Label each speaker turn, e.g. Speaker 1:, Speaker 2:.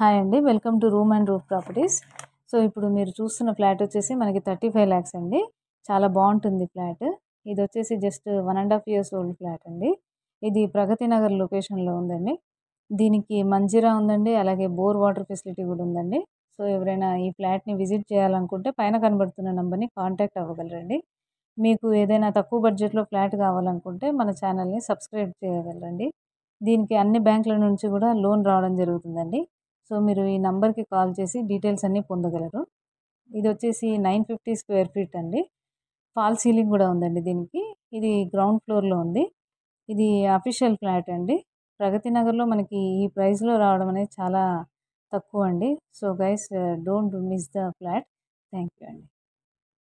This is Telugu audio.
Speaker 1: హాయ్ అండి welcome to room and roof properties so ఇప్పుడు మీరు చూస్తున్న ఫ్లాట్ వచ్చేసి మనకి థర్టీ ఫైవ్ ల్యాక్స్ అండి చాలా బాగుంటుంది ఫ్లాట్ ఇది వచ్చేసి just one and half years old flat అండి ఇది ప్రగతి నగర్ లొకేషన్లో ఉందండి దీనికి మంజీరా ఉందండి అలాగే బోర్ వాటర్ ఫెసిలిటీ కూడా ఉందండి సో ఎవరైనా ఈ ఫ్లాట్ని విజిట్ చేయాలనుకుంటే పైన కనబడుతున్న నెంబర్ని కాంటాక్ట్ అవ్వగలరండి మీకు ఏదైనా తక్కువ బడ్జెట్లో ఫ్లాట్ కావాలనుకుంటే మన ఛానల్ని సబ్స్క్రైబ్ చేయగలరండి దీనికి అన్ని బ్యాంకుల నుంచి కూడా లోన్ రావడం జరుగుతుందండి సో మీరు ఈ నెంబర్కి కాల్ చేసి డీటెయిల్స్ అన్నీ పొందగలరు ఇది వచ్చేసి నైన్ ఫిఫ్టీ స్క్వేర్ ఫీట్ అండి ఫాల్ సీలింగ్ కూడా ఉందండి దీనికి ఇది గ్రౌండ్ ఫ్లోర్లో ఉంది ఇది అఫీషియల్ ఫ్లాట్ అండి ప్రగతి నగర్లో మనకి ఈ ప్రైస్లో రావడం అనేది చాలా తక్కువ అండి so guys don't miss the flat thank you అండి